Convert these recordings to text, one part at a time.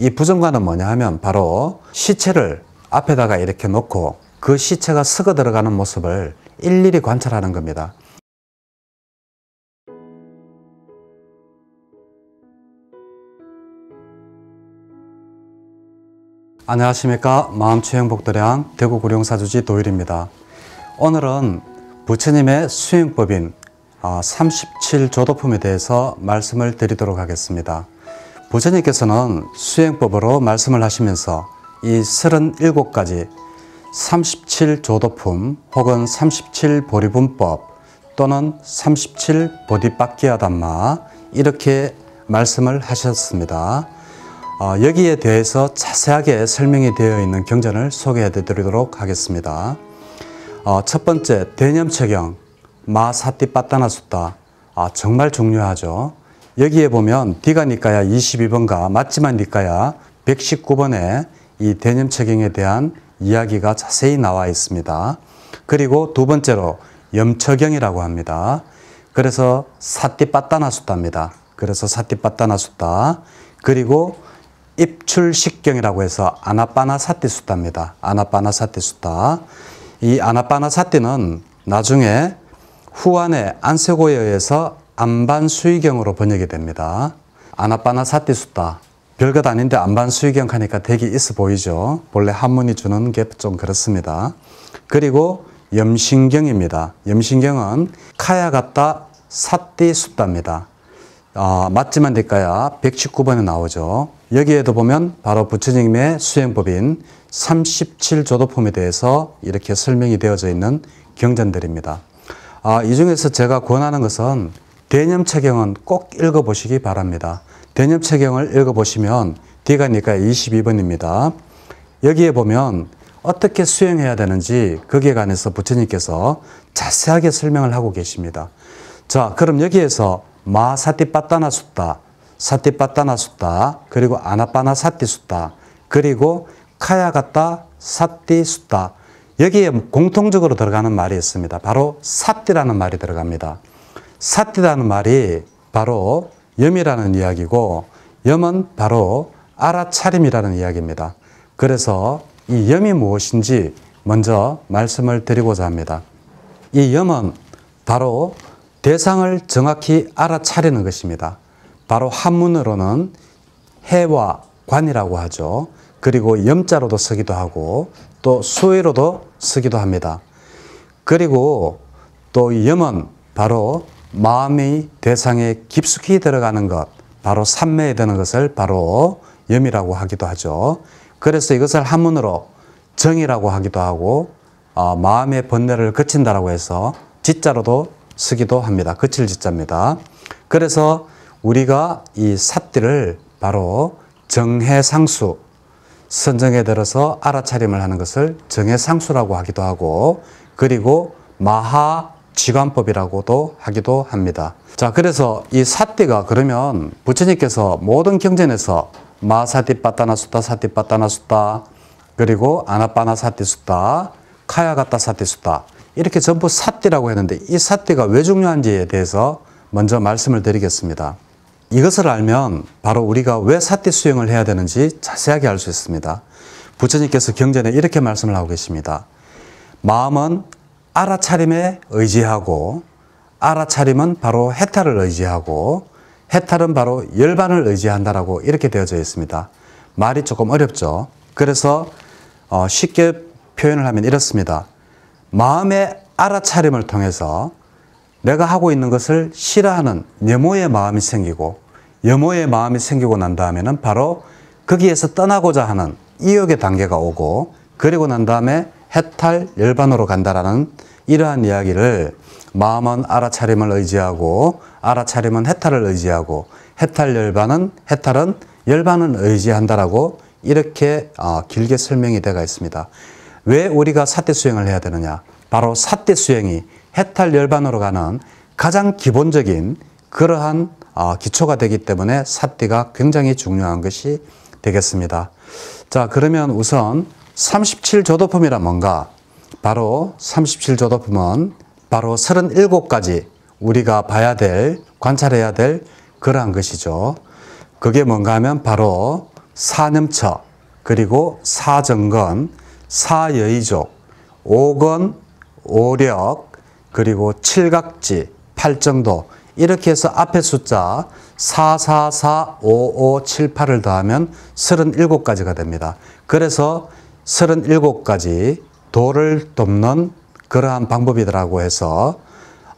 이 부정관은 뭐냐 하면 바로 시체를 앞에다가 이렇게 놓고 그 시체가 스어 들어가는 모습을 일일이 관찰하는 겁니다. 안녕하십니까 마음추행복도량 대구구룡사주지 도일입니다. 오늘은 부처님의 수행법인 37조도품에 아, 대해서 말씀을 드리도록 하겠습니다. 부처님께서는 수행법으로 말씀을 하시면서 이 37가지 37조도품 혹은 37보리분법 또는 37보디바키아담마 이렇게 말씀을 하셨습니다. 어, 여기에 대해서 자세하게 설명이 되어 있는 경전을 소개해 드리도록 하겠습니다. 어, 첫 번째 대념체경 마사띠빠따나수다 아, 정말 중요하죠. 여기에 보면 디가 니까야 22번과 맞지만 니까야 119번에 이 대념 적용에 대한 이야기가 자세히 나와 있습니다. 그리고 두 번째로 염처경이라고 합니다. 그래서 사띠빠따나 숫다입니다. 그래서 사띠빠따나 숫다. 그리고 입출식경이라고 해서 아나빠나 사띠 숫다입니다. 아나빠나 사띠 숫다. 이 아나빠나 사띠는 나중에 후안의 안세고에 의해서 안반수의경으로 번역이 됩니다. 아나빠나 사띠수다. 별것 아닌데 안반수의경 하니까 되게 있어 보이죠. 본래 한문이 주는 게 좀 그렇습니다. 그리고 염신경입니다. 염신경은 카야 같다 사띠수다입니다. 아, 맞지만 될까야 119번에 나오죠. 여기에도 보면 바로 부처님의 수행법인 37조도 폼에 대해서 이렇게 설명이 되어져 있는 경전들입니다. 아, 이 중에서 제가 권하는 것은 대념 체경은 꼭 읽어보시기 바랍니다. 대념 체경을 읽어보시면 D가 니까 22번입니다. 여기에 보면 어떻게 수행해야 되는지 거기에 그 관해서 부처님께서 자세하게 설명을 하고 계십니다. 자, 그럼 여기에서 마 사티빠따나 숫다, 사티빠따나 숫다, 그리고 아나빠나 사티 숫다, 그리고 카야가타 사티 숫다. 여기에 공통적으로 들어가는 말이 있습니다. 바로 사띠라는 말이 들어갑니다. 사티라는 말이 바로 염이라는 이야기고 염은 바로 알아차림이라는 이야기입니다. 그래서 이 염이 무엇인지 먼저 말씀을 드리고자 합니다. 이 염은 바로 대상을 정확히 알아차리는 것입니다. 바로 한문으로는 해와 관이라고 하죠. 그리고 염자로도 쓰기도 하고 또 수의로도 쓰기도 합니다. 그리고 또 염은 바로 마음이 대상에 깊숙이 들어가는 것, 바로 삼매에 드는 것을 바로 염이라고 하기도 하죠. 그래서 이것을 한문으로 정이라고 하기도 하고 어, 마음의 번뇌를 거친다라고 해서 지자로도 쓰기도 합니다. 거칠 지자입니다. 그래서 우리가 이 삽디를 바로 정해상수 선정에 들어서 알아차림을 하는 것을 정해상수라고 하기도 하고 그리고 마하 지관법이라고도 하기도 합니다. 자, 그래서 이 사띠가 그러면 부처님께서 모든 경전에서 마사띠빠따나 숫다 사띠빠따나 숫다 그리고 아나빠나 사띠 숫다 카야가따 사띠 숫다 이렇게 전부 사띠라고 했는데 이 사띠가 왜 중요한지에 대해서 먼저 말씀을 드리겠습니다. 이것을 알면 바로 우리가 왜 사띠 수행을 해야 되는지 자세하게 알 수 있습니다. 부처님께서 경전에 이렇게 말씀을 하고 계십니다. 마음은 알아차림에 의지하고 알아차림은 바로 해탈을 의지하고 해탈은 바로 열반을 의지한다라고 이렇게 되어져 있습니다. 말이 조금 어렵죠. 그래서 어, 쉽게 표현을 하면 이렇습니다. 마음의 알아차림을 통해서 내가 하고 있는 것을 싫어하는 염모의 마음이 생기고 염모의 마음이 생기고 난 다음에는 바로 거기에서 떠나고자 하는 이욕의 단계가 오고 그리고 난 다음에 해탈 열반으로 간다라는 이러한 이야기를 마음은 알아차림을 의지하고 알아차림은 해탈을 의지하고 해탈 열반은 해탈은 열반은 의지한다라고 이렇게 어, 길게 설명이 되어 있습니다. 왜 우리가 사태 수행을 해야 되느냐? 바로 사태 수행이 해탈 열반으로 가는 가장 기본적인 그러한 어, 기초가 되기 때문에 사태가 굉장히 중요한 것이 되겠습니다. 자, 그러면 우선 37조도품이란 뭔가 바로 37조도 보면 바로 37가지 우리가 봐야 될, 관찰해야 될 그러한 것이죠. 그게 뭔가 하면 바로 사념처, 그리고 사정건, 사여의족, 오건, 오력, 그리고 칠각지, 팔정도 이렇게 해서 앞에 숫자 4445578을 더하면 37가지가 됩니다. 그래서 37가지 도를 돕는 그러한 방법이더라고 해서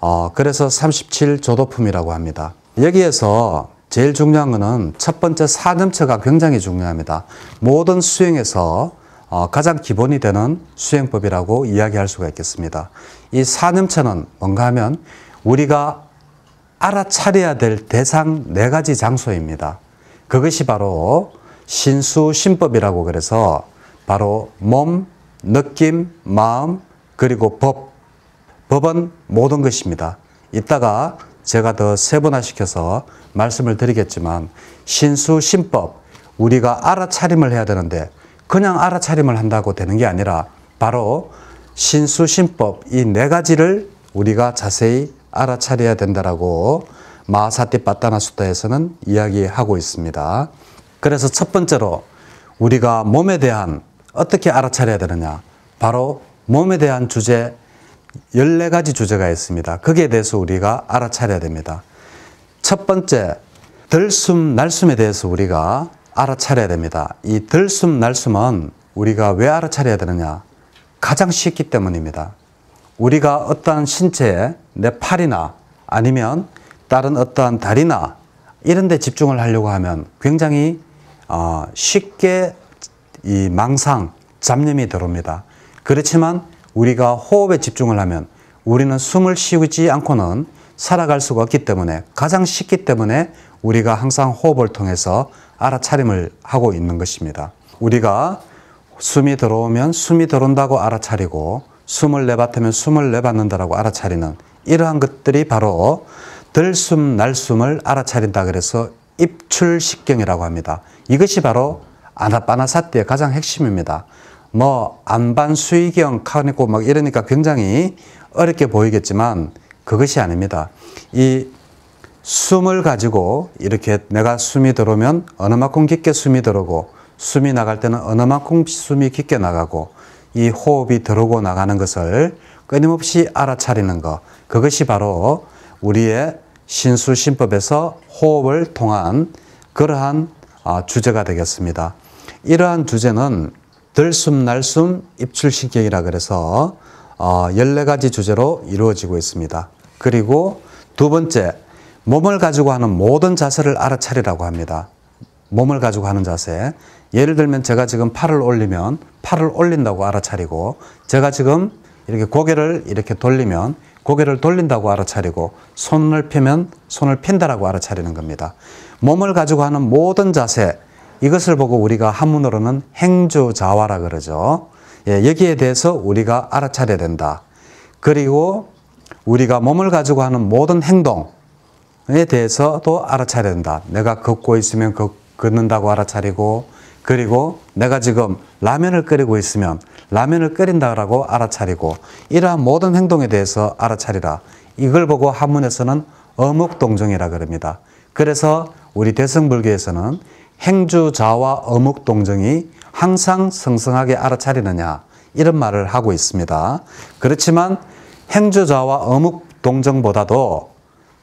어, 그래서 37조도품이라고 합니다. 여기에서 제일 중요한 것은 첫 번째 사념처가 굉장히 중요합니다. 모든 수행에서 어, 가장 기본이 되는 수행법이라고 이야기할 수가 있겠습니다. 이사념처는 뭔가 하면 우리가 알아차려야 될 대상 네 가지 장소입니다. 그것이 바로 신수신법이라고 그래서 바로 몸, 느낌, 마음, 그리고 법. 법은 모든 것입니다. 이따가 제가 더 세분화시켜서 말씀을 드리겠지만 신수, 신법, 우리가 알아차림을 해야 되는데 그냥 알아차림을 한다고 되는 게 아니라 바로 신수, 신법 이 네 가지를 우리가 자세히 알아차려야 된다라고 마사티 빠따나수다에서는 이야기하고 있습니다. 그래서 첫 번째로 우리가 몸에 대한 어떻게 알아차려야 되느냐. 바로 몸에 대한 주제 14가지 주제가 있습니다. 거기에 대해서 우리가 알아차려야 됩니다. 첫 번째, 들숨, 날숨에 대해서 우리가 알아차려야 됩니다. 이 들숨, 날숨은 우리가 왜 알아차려야 되느냐? 가장 쉽기 때문입니다. 우리가 어떠한 신체에 내 팔이나 아니면 다른 어떠한 다리나 이런 데 집중을 하려고 하면 굉장히 어, 쉽게 이 망상, 잡념이 들어옵니다. 그렇지만 우리가 호흡에 집중을 하면 우리는 숨을 쉬지 우 않고는 살아갈 수가 없기 때문에 가장 쉽기 때문에 우리가 항상 호흡을 통해서 알아차림을 하고 있는 것입니다. 우리가 숨이 들어오면 숨이 들어온다고 알아차리고 숨을 내뱉으면 숨을 내뱉는다라고 알아차리는 이러한 것들이 바로 들숨 날숨을 알아차린다 그래서 입출식경이라고 합니다. 이것이 바로 아나바나사티의 가장 핵심입니다. 뭐 안반 수의경 카니고 막 이러니까 굉장히 어렵게 보이겠지만 그것이 아닙니다. 이 숨을 가지고 이렇게 내가 숨이 들어오면 어느 만큼 깊게 숨이 들어오고 숨이 나갈 때는 어느 만큼 숨이 깊게 나가고 이 호흡이 들어오고 나가는 것을 끊임없이 알아차리는 것 그것이 바로 우리의 신수신법에서 호흡을 통한 그러한 아, 주제가 되겠습니다. 이러한 주제는 들숨 날숨 입출신격이라 그래서 14가지 어, 주제로 이루어지고 있습니다. 그리고 두 번째, 몸을 가지고 하는 모든 자세를 알아차리라고 합니다. 몸을 가지고 하는 자세. 예를 들면 제가 지금 팔을 올리면 팔을 올린다고 알아차리고 제가 지금 이렇게 고개를 이렇게 돌리면 고개를 돌린다고 알아차리고 손을 펴면 손을 핀다라고 알아차리는 겁니다. 몸을 가지고 하는 모든 자세 이것을 보고 우리가 한문으로는 행주자화라 그러죠. 예, 여기에 대해서 우리가 알아차려야 된다. 그리고 우리가 몸을 가지고 하는 모든 행동에 대해서도 알아차려야 된다. 내가 걷고 있으면 걷, 걷는다고 알아차리고 그리고 내가 지금 라면을 끓이고 있으면 라면을 끓인다라고 알아차리고 이러한 모든 행동에 대해서 알아차리라. 이걸 보고 한문에서는 어묵동정이라 그럽니다. 그래서 우리 대승불교에서는 행주자와 어묵동정이 항상 성성하게 알아차리느냐 이런 말을 하고 있습니다. 그렇지만 행주자와 어묵동정보다도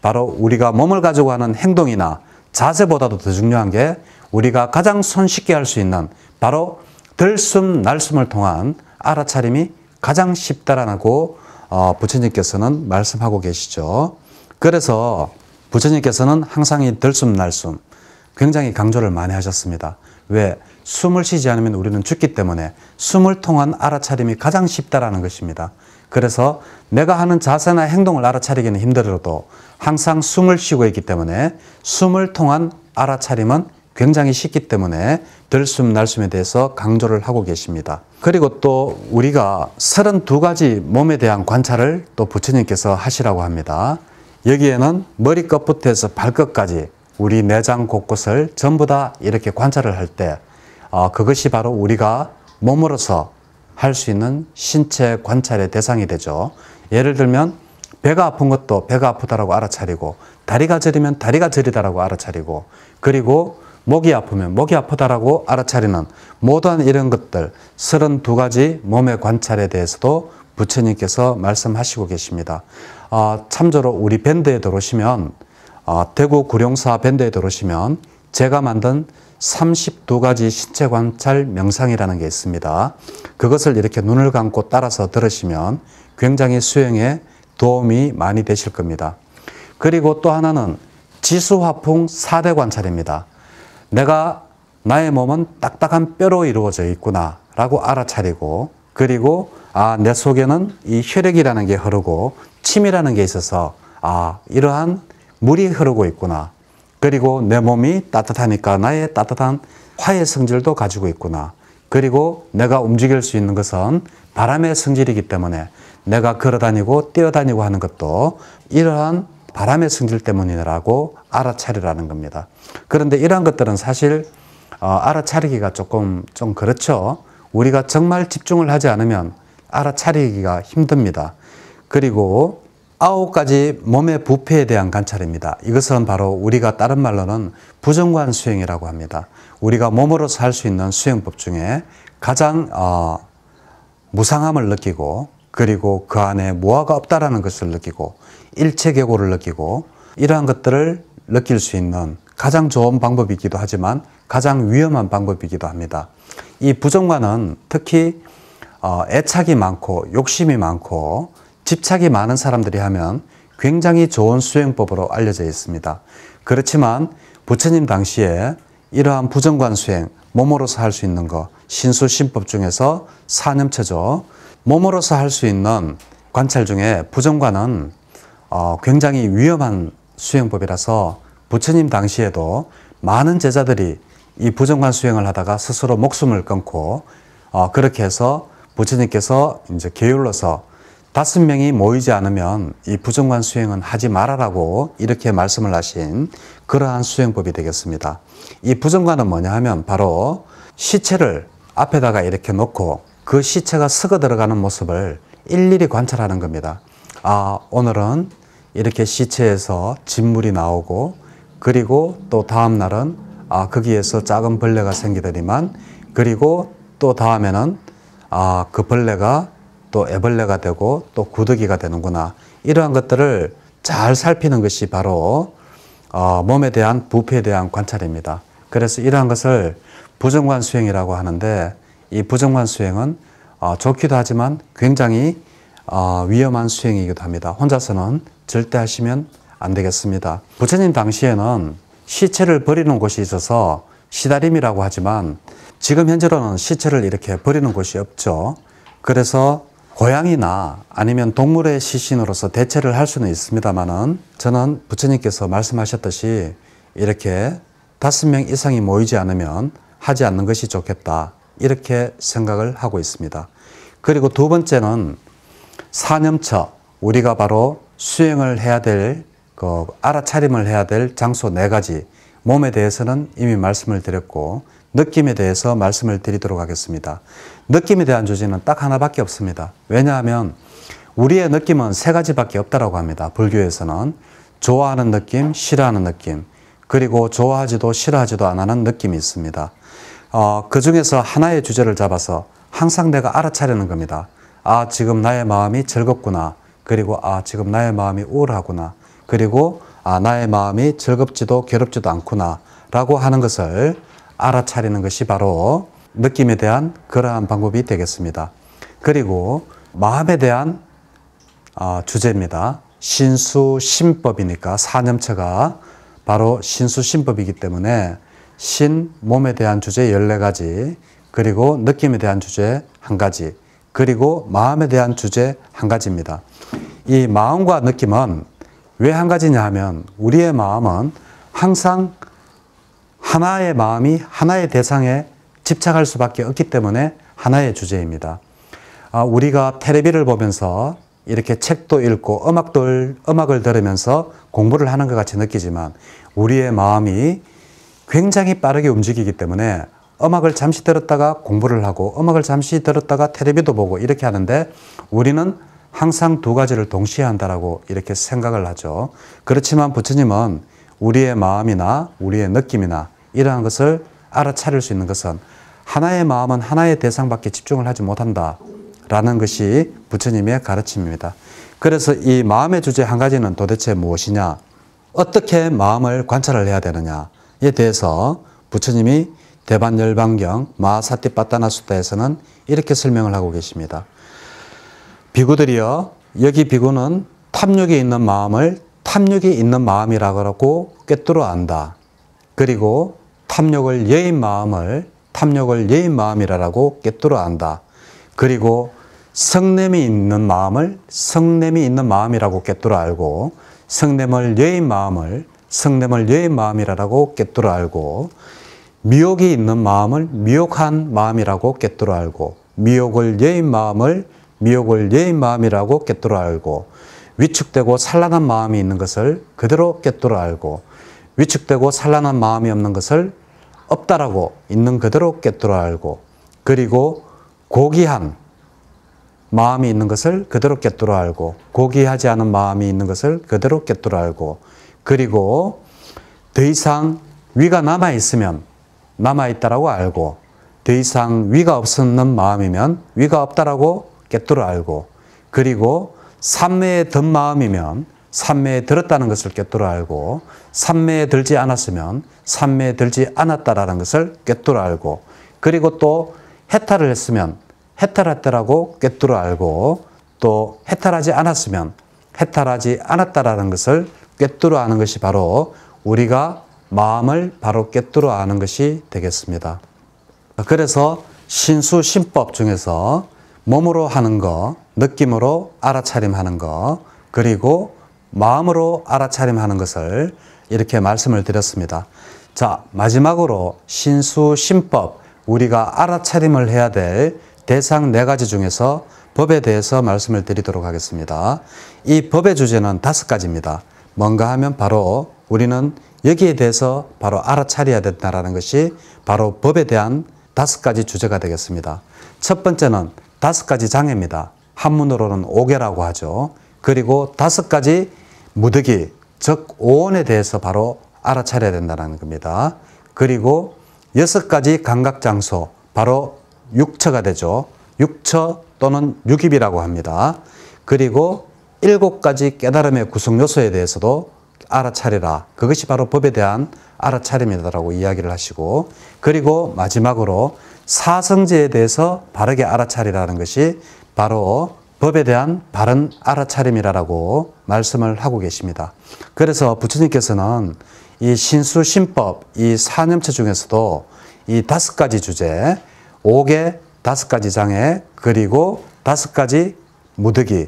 바로 우리가 몸을 가지고 하는 행동이나 자세보다도 더 중요한 게 우리가 가장 손쉽게 할 수 있는 바로 들숨 날숨을 통한 알아차림이 가장 쉽다라고 어, 부처님께서는 말씀하고 계시죠. 그래서 부처님께서는 항상 이 들숨 날숨 굉장히 강조를 많이 하셨습니다. 왜? 숨을 쉬지 않으면 우리는 죽기 때문에 숨을 통한 알아차림이 가장 쉽다라는 것입니다. 그래서 내가 하는 자세나 행동을 알아차리기는 힘들어도 항상 숨을 쉬고 있기 때문에 숨을 통한 알아차림은 굉장히 쉽기 때문에 들숨 날숨에 대해서 강조를 하고 계십니다. 그리고 또 우리가 32가지 몸에 대한 관찰을 또 부처님께서 하시라고 합니다. 여기에는 머리끝부터 해서 발끝까지 우리 내장 곳곳을 전부 다 이렇게 관찰을 할때 아, 그것이 바로 우리가 몸으로서 할 수 있는 신체 관찰의 대상이 되죠. 예를 들면 배가 아픈 것도 배가 아프다라고 알아차리고 다리가 저리면 다리가 저리다라고 알아차리고 그리고 목이 아프면 목이 아프다라고 알아차리는 모든 이런 것들 32가지 몸의 관찰에 대해서도 부처님께서 말씀하시고 계십니다. 아, 참조로 우리 밴드에 들어오시면 아, 대구 구룡사 밴드에 들어오시면 제가 만든 32가지 신체 관찰 명상이라는 게 있습니다. 그것을 이렇게 눈을 감고 따라서 들으시면 굉장히 수행에 도움이 많이 되실 겁니다. 그리고 또 하나는 지수화풍 4대 관찰입니다. 내가 나의 몸은 딱딱한 뼈로 이루어져 있구나 라고 알아차리고 그리고 아, 내 속에는 이 혈액이라는 게 흐르고 침이라는 게 있어서 아, 이러한 물이 흐르고 있구나. 그리고 내 몸이 따뜻하니까 나의 따뜻한 화의 성질도 가지고 있구나. 그리고 내가 움직일 수 있는 것은 바람의 성질이기 때문에 내가 걸어다니고 뛰어다니고 하는 것도 이러한 바람의 성질 때문이라고 알아차리라는 겁니다. 그런데 이러한 것들은 사실 어, 알아차리기가 조금 좀 그렇죠. 우리가 정말 집중을 하지 않으면 알아차리기가 힘듭니다. 그리고 아홉 가지 몸의 부패에 대한 관찰입니다. 이것은 바로 우리가 다른 말로는 부정관 수행이라고 합니다. 우리가 몸으로서 수 있는 수행법 중에 가장 어, 무상함을 느끼고 그리고 그 안에 무화가 없다라는 것을 느끼고 일체계고를 느끼고 이러한 것들을 느낄 수 있는 가장 좋은 방법이기도 하지만 가장 위험한 방법이기도 합니다. 이 부정관은 특히 어, 애착이 많고 욕심이 많고 집착이 많은 사람들이 하면 굉장히 좋은 수행법으로 알려져 있습니다. 그렇지만 부처님 당시에 이러한 부정관 수행, 몸으로서 할 수 있는 것, 신수신법 중에서 사념체죠. 몸으로서 할 수 있는 관찰 중에 부정관은 어, 굉장히 위험한 수행법이라서 부처님 당시에도 많은 제자들이 이 부정관 수행을 하다가 스스로 목숨을 끊고 어, 그렇게 해서 부처님께서 이제 게을러서 다섯 명이 모이지 않으면 이 부정관 수행은 하지 말아라고 이렇게 말씀을 하신 그러한 수행법이 되겠습니다. 이 부정관은 뭐냐 하면 바로 시체를 앞에다가 이렇게 놓고 그 시체가 썩어 들어가는 모습을 일일이 관찰하는 겁니다. 아, 오늘은 이렇게 시체에서 진물이 나오고 그리고 또 다음 날은 아, 거기에서 작은 벌레가 생기더니만 그리고 또 다음에는 아, 그 벌레가 또 애벌레가 되고 또 구더기가 되는구나. 이러한 것들을 잘 살피는 것이 바로 어, 몸에 대한 부패에 대한 관찰입니다. 그래서 이러한 것을 부정관 수행이라고 하는데 이 부정관 수행은 어, 좋기도 하지만 굉장히 어, 위험한 수행이기도 합니다. 혼자서는 절대 하시면 안 되겠습니다. 부처님 당시에는 시체를 버리는 곳이 있어서 시다림이라고 하지만 지금 현재로는 시체를 이렇게 버리는 곳이 없죠. 그래서 고양이나 아니면 동물의 시신으로서 대체를 할 수는 있습니다만은 저는 부처님께서 말씀하셨듯이 이렇게 다섯 명 이상이 모이지 않으면 하지 않는 것이 좋겠다. 이렇게 생각을 하고 있습니다. 그리고 두 번째는 사념처, 우리가 바로 수행을 해야 될, 그 알아차림을 해야 될 장소 네 가지, 몸에 대해서는 이미 말씀을 드렸고, 느낌에 대해서 말씀을 드리도록 하겠습니다. 느낌에 대한 주제는 딱 하나밖에 없습니다. 왜냐하면 우리의 느낌은 세 가지밖에 없다라고 합니다. 불교에서는 좋아하는 느낌, 싫어하는 느낌, 그리고 좋아하지도 싫어하지도 않는 느낌이 있습니다. 어, 그 중에서 하나의 주제를 잡아서 항상 내가 알아차리는 겁니다. 아, 지금 나의 마음이 즐겁구나. 그리고 아, 지금 나의 마음이 우울하구나. 그리고 아, 나의 마음이 즐겁지도 괴롭지도 않구나. 라고 하는 것을 알아차리는 것이 바로 느낌에 대한 그러한 방법이 되겠습니다. 그리고 마음에 대한 아, 주제입니다. 신수신법이니까 사념체가 바로 신수신법이기 때문에 신, 몸에 대한 주제 14가지, 그리고 느낌에 대한 주제 1가지, 그리고 마음에 대한 주제 1가지입니다. 이 마음과 느낌은 왜 1가지냐 하면 우리의 마음은 항상 하나의 마음이 하나의 대상에 집착할 수밖에 없기 때문에 하나의 주제입니다. 아, 우리가 테레비를 보면서 이렇게 책도 읽고 음악도, 음악을 들으면서 공부를 하는 것 같이 느끼지만 우리의 마음이 굉장히 빠르게 움직이기 때문에 음악을 잠시 들었다가 공부를 하고 음악을 잠시 들었다가 테레비도 보고 이렇게 하는데 우리는 항상 두 가지를 동시에 한다라고 이렇게 생각을 하죠. 그렇지만 부처님은 우리의 마음이나 우리의 느낌이나 이러한 것을 알아차릴 수 있는 것은 하나의 마음은 하나의 대상밖에 집중을 하지 못한다. 라는 것이 부처님의 가르침입니다. 그래서 이 마음의 주제 한 가지는 도대체 무엇이냐? 어떻게 마음을 관찰을 해야 되느냐에 대해서 부처님이 대반열반경 마사티빠따나수다에서는 이렇게 설명을 하고 계십니다. 비구들이여 여기 비구는 탐욕이 있는 마음을 탐욕이 있는 마음이라고 꿰뚫어 안다. 그리고 탐욕을 예인 마음을 탐욕을 예인 마음이라고 깨뜨려 안다 그리고 성냄이 있는 마음을 성냄이 있는 마음이라고 깨뜨려 알고 성냄을 예인 마음을 성냄을 예인 마음이라고 깨뜨려 알고 미혹이 있는 마음을 미혹한 마음이라고 깨뜨려 알고 미혹을 예인 마음을 미혹을 예인 마음이라고 깨뜨려 알고 위축되고 산란한 마음이 있는 것을 그대로 깨뜨려 알고 위축되고 산란한 마음이 없는 것을 없다라고 있는 그대로 깨뜨려 알고 그리고 고귀한 마음이 있는 것을 그대로 깨뜨려 알고 고귀하지 않은 마음이 있는 것을 그대로 깨뜨려 알고 그리고 더 이상 위가 남아 있으면 남아 있다라고 알고 더 이상 위가 없었는 마음이면 위가 없다라고 깨뜨려 알고 그리고 삼매의 든 마음이면 삼매에 들었다는 것을 꿰뚫어 알고 삼매에 들지 않았으면 삼매에 들지 않았다라는 것을 꿰뚫어 알고 그리고 또 해탈을 했으면 해탈했다라고 꿰뚫어 알고 또 해탈하지 않았으면 해탈하지 않았다라는 것을 꿰뚫어 아는 것이 바로 우리가 마음을 바로 꿰뚫어 아는 것이 되겠습니다. 그래서 신수 신법 중에서 몸으로 하는 거, 느낌으로 알아차림하는 거, 그리고 마음으로 알아차림하는 것을 이렇게 말씀을 드렸습니다. 자, 마지막으로 신수 신법 우리가 알아차림을 해야 될 대상 네 가지 중에서 법에 대해서 말씀을 드리도록 하겠습니다. 이 법의 주제는 다섯 가지입니다. 뭔가 하면 바로 우리는 여기에 대해서 바로 알아차려야 된다라는 것이 바로 법에 대한 다섯 가지 주제가 되겠습니다. 첫 번째는 다섯 가지 장애입니다. 한문으로는 오개라고 하죠. 그리고 다섯 가지 무득이즉 오온에 대해서 바로 알아차려야 된다는 겁니다. 그리고 여섯 가지 감각 장소, 바로 육처가 되죠. 육처 또는 육입이라고 합니다. 그리고 일곱 가지 깨달음의 구성 요소에 대해서도 알아차리라. 그것이 바로 법에 대한 알아차림이다라고 이야기를 하시고, 그리고 마지막으로 사성제에 대해서 바르게 알아차리라는 것이 바로 법에 대한 바른 알아차림이라고 말씀을 하고 계십니다. 그래서 부처님께서는 이 신수 신법 이 사념체 중에서도 이 다섯 가지 주제, 5개 다섯 가지 장애, 그리고 다섯 가지 무더기,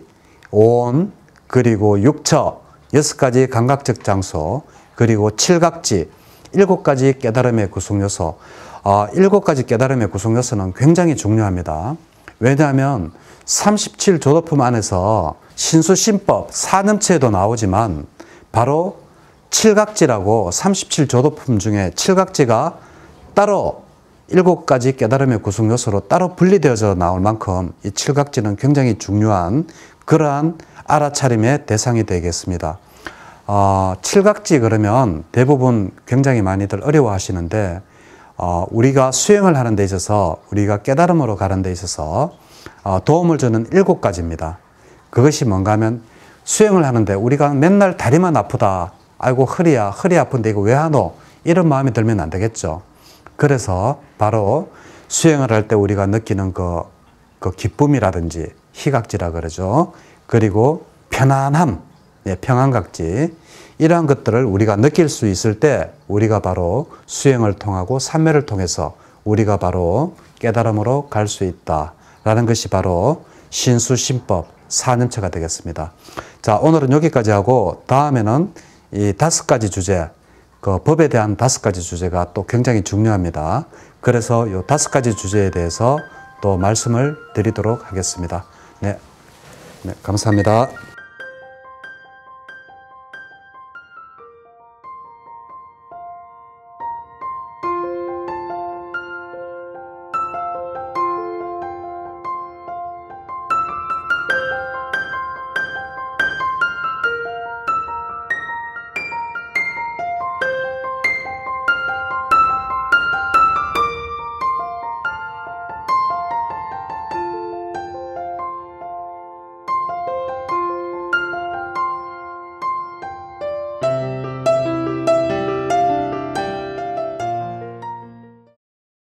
온, 그리고 육처, 여섯 가지 감각적 장소, 그리고 칠각지, 일곱 가지 깨달음의 구성 요소. 어, 아, 일곱 가지 깨달음의 구성 요소는 굉장히 중요합니다. 왜냐하면 37 조도품 안에서 신수신법 사념체에도 나오지만 바로 칠각지라고 37 조도품 중에 칠각지가 따로 일곱 가지 깨달음의 구성 요소로 따로 분리되어져 나올 만큼 이 칠각지는 굉장히 중요한 그러한 알아차림의 대상이 되겠습니다. 어, 칠각지 그러면 대부분 굉장히 많이들 어려워하시는데 어, 우리가 수행을 하는 데 있어서 우리가 깨달음으로 가는 데 있어서 어, 도움을 주는 일곱 가지입니다. 그것이 뭔가 하면 수행을 하는데 우리가 맨날 다리만 아프다. 아이고, 허리야, 허리 아픈데 이거 왜 하노? 이런 마음이 들면 안 되겠죠. 그래서 바로 수행을 할 때 우리가 느끼는 그, 그 기쁨이라든지 희각지라 그러죠. 그리고 편안함, 예, 평안각지. 이러한 것들을 우리가 느낄 수 있을 때 우리가 바로 수행을 통하고 삼매를 통해서 우리가 바로 깨달음으로 갈 수 있다. 라는 것이 바로 신수신법 사년차가 되겠습니다. 자, 오늘은 여기까지 하고 다음에는 이 다섯 가지 주제, 그 법에 대한 다섯 가지 주제가 또 굉장히 중요합니다. 그래서 이 다섯 가지 주제에 대해서 또 말씀을 드리도록 하겠습니다. 네. 네, 감사합니다.